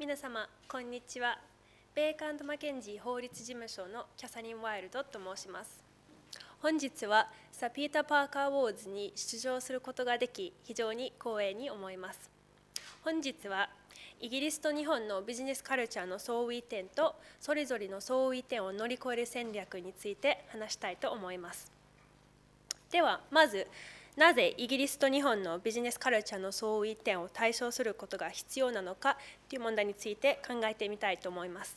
皆様こんにちはベーカンド・マケンジー法律事務所のキャサリン・ワイルドと申します本日はサピータ・パーカー・ウォーズに出場することができ非常に光栄に思います本日はイギリスと日本のビジネスカルチャーの相違点とそれぞれの相違点を乗り越える戦略について話したいと思いますではまずなぜイギリスと日本のビジネスカルチャーの相違点を対象することが必要なのかという問題について考えてみたいと思います。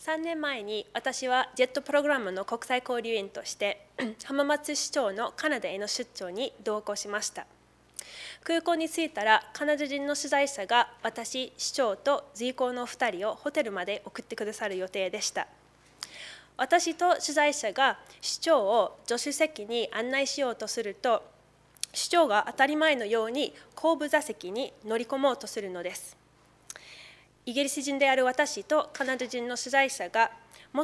3年前に私はジェットプログラムの国際交流員として 浜松市長のカナダへの出張に同行しました空港に着いたらカナダ人の取材者が私市長と随行の2人をホテルまで送ってくださる予定でした私と取材者が市長を助手席に案内しようとすると市長が当たり前のように後部座席に乗り込もうとするのですイギリス人である私とカナダ人の取材者が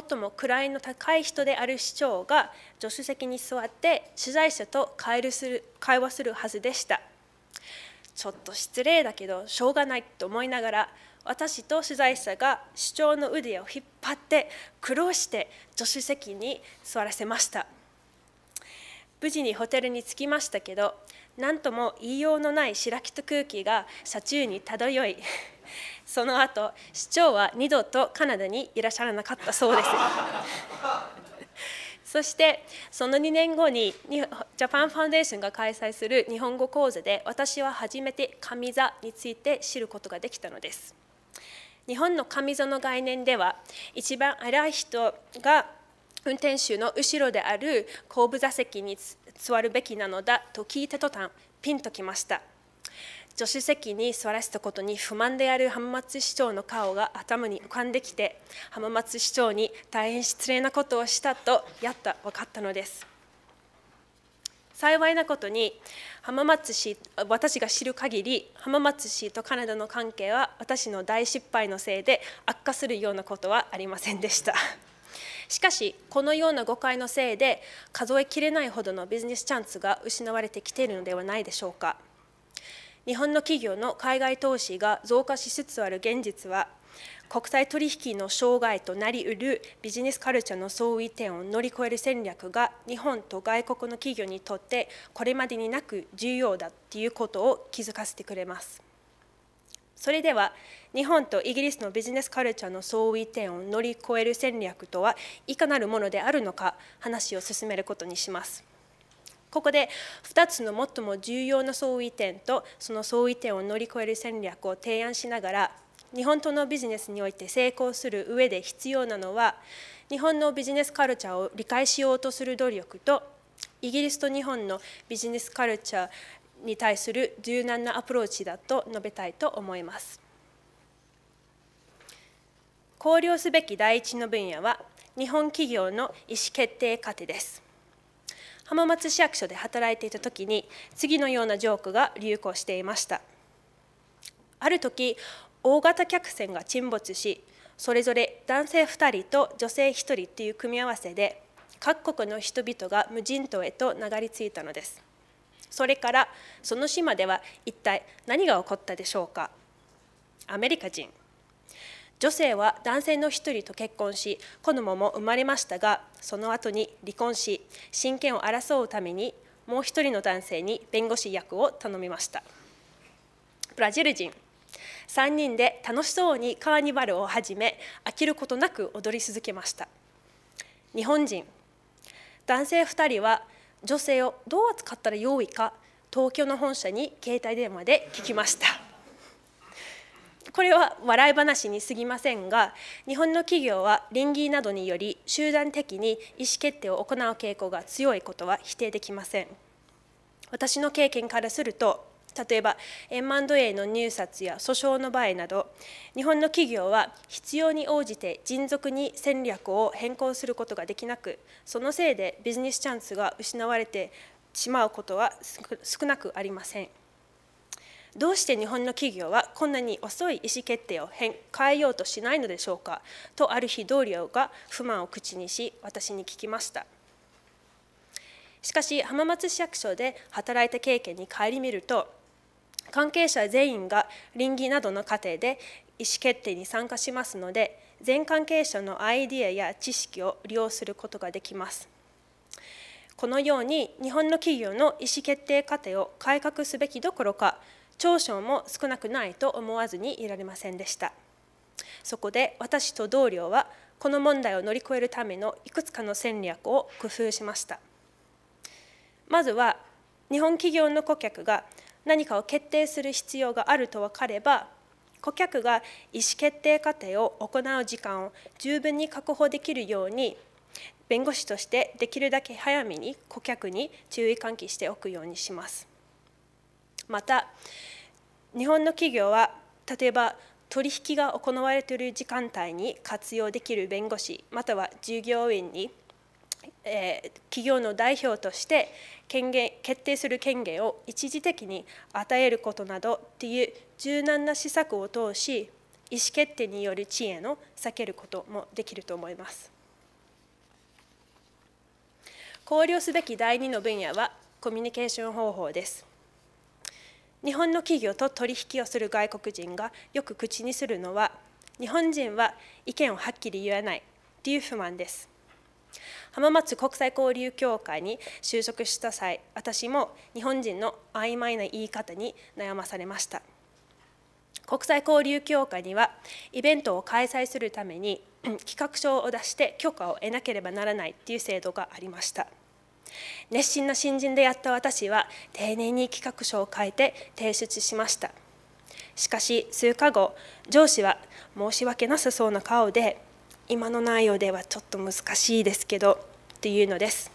最も位の高い人である市長が助手席に座って取材者と会るする会話するはずでしたちょっと失礼だけどしょうがないと思いながら私と取材者が主張の腕を引っ張って苦労して助手席に座らせました無事にホテルに着きましたけど何とも言いようのない白木と空気が車中に漂い その後市長は二度とカナダにいらっしゃらなかったそうです そしてその2年後にジャパンファンデーションが開催する日本語講座で私は初めて神座について知ることができたのです。日本の神像の概念では一番偉い人が運転手の後ろである後部座席に座るべきなのだと聞いた途端ピンときました助手席に座らせたことに不満である浜松市長の顔が頭に浮かんできて浜松市長に大変失礼なことをしたとやった分かったのです幸いなことに浜松市私が知る限り浜松市とカナダの関係は私の大失敗のせいで悪化するようなことはありませんでした。しかしこのような誤解のせいで数えきれないほどのビジネスチャンスが失われてきているのではないでしょうか日本の企業の海外投資が増加しつつある現実は国際取引の障害となりうるビジネスカルチャーの相違点を乗り越える戦略が日本と外国の企業にとってこれまでになく重要だということを気づかせてくれます。それでは日本とイギリスのビジネスカルチャーの相違点を乗り越える戦略とはいかなるものであるのか話を進めることにします。ここで2つの最も重要な相違点とその相違点を乗り越える戦略を提案しながら日本とのビジネスにおいて成功する上で必要なのは日本のビジネスカルチャーを理解しようとする努力とイギリスと日本のビジネスカルチャーに対する柔軟なアプローチだと述べたいと思います。考慮すべき第一の分野は日本企業の意思決定過程です。浜松市役所で働いていた時に次のようなジョークが流行していました。ある時大型客船が沈没しそれぞれ男性2人と女性1人という組み合わせで各国の人々が無人島へと流れ着いたのですそれからその島では一体何が起こったでしょうかアメリカ人女性は男性の一人と結婚し子供も生まれましたがその後に離婚し親権を争うためにもう一人の男性に弁護士役を頼みましたブラジル人3人で楽しそうにカーニバルを始め飽きることなく踊り続けました日本人男性2人は女性をどう扱ったらよいか東京の本社に携帯電話で聞きましたこれは笑い話にすぎませんが日本の企業は倫理などにより集団的に意思決定を行う傾向が強いことは否定できません私の経験からすると例えば M&A の入札や訴訟の場合など日本の企業は必要に応じて迅速に戦略を変更することができなくそのせいでビジネスチャンスが失われてしまうことは少なくありません。どうして日本の企業はこんなに遅い意思決定を変えようとしないのでしょうかとある日同僚が不満を口にし私に聞きましたしかし浜松市役所で働いた経験に顧みると関係者全員が倫理などの過程で意思決定に参加しますので全関係者のアイデアや知識を利用することができます。このように日本の企業の意思決定過程を改革すべきどころか長所も少なくないと思わずにいられませんでしたそこで私と同僚はこの問題を乗り越えるためのいくつかの戦略を工夫しましたまずは日本企業の顧客が何かを決定する必要があると分かれば顧客が意思決定過程を行う時間を十分に確保できるように弁護士としてできるだけ早めに顧客に注意喚起しておくようにします。また日本の企業は例えば取引が行われている時間帯に活用できる弁護士または従業員にえ企業の代表として権限決定する権限を一時的に与えることなどっていう柔軟な施策を通し意思決定による遅延を避けることもできると思います。考慮すべき第2の分野はコミュニケーション方法です。日本の企業と取引をする外国人がよく口にするのは日本人は意見をはっきり言えないという不満です。浜松国際交流協会に就職した際私も日本人の曖昧な言い方に悩まされました国際交流協会にはイベントを開催するために企画書を出して許可を得なければならないっていう制度がありました熱心な新人でやった私は丁寧に企画書を書いて提出しましたしかし数か後上司は申し訳なさそうな顔で今の内容ではちょっと難しいですけどっていうのです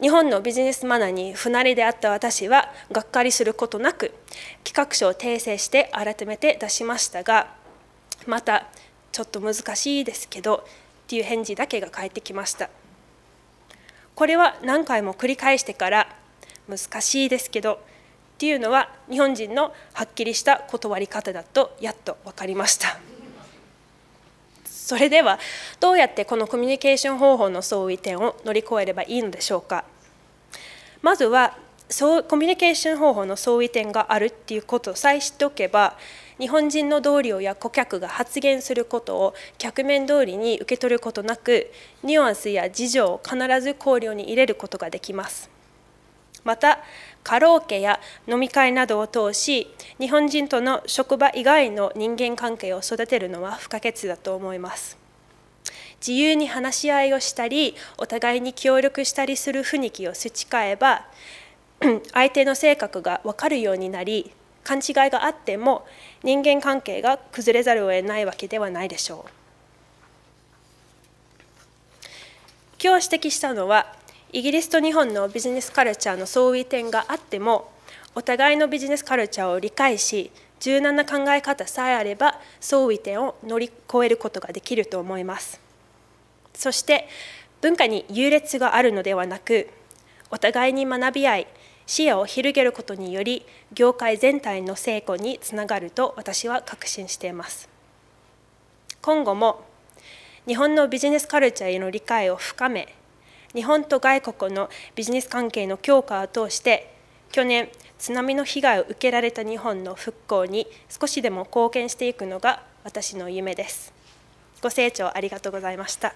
日本のビジネスマナーに不慣れであった私はがっかりすることなく企画書を訂正して改めて出しましたがまたちょっと難しいですけどっていう返事だけが返ってきましたこれは何回も繰り返してから難しいですけどっていうのは日本人のはっきりした断り方だとやっと分かりました。それではどうやってこのコミュニケーション方法の相違点を乗り越えればいいのでしょうかまずはそうコミュニケーション方法の相違点があるっていうことをさえ知っておけば日本人の同僚や顧客が発言することを客面通りに受け取ることなくニュアンスや事情を必ず考慮に入れることができますまたカラオケや飲み会などを通し日本人との職場以外の人間関係を育てるのは不可欠だと思います。自由に話し合いをしたりお互いに協力したりする雰囲気を培えば 相手の性格が分かるようになり勘違いがあっても人間関係が崩れざるを得ないわけではないでしょう。今日指摘したのはイギリスと日本のビジネスカルチャーの相違点があってもお互いのビジネスカルチャーを理解し柔軟な考え方さえあれば相違点を乗り越えることができると思いますそして文化に優劣があるのではなくお互いに学び合い視野を広げることにより業界全体の成功につながると私は確信しています今後も日本のビジネスカルチャーへの理解を深め日本と外国のビジネス関係の強化を通して去年津波の被害を受けられた日本の復興に少しでも貢献していくのが私の夢です。ご清聴ありがとうございました。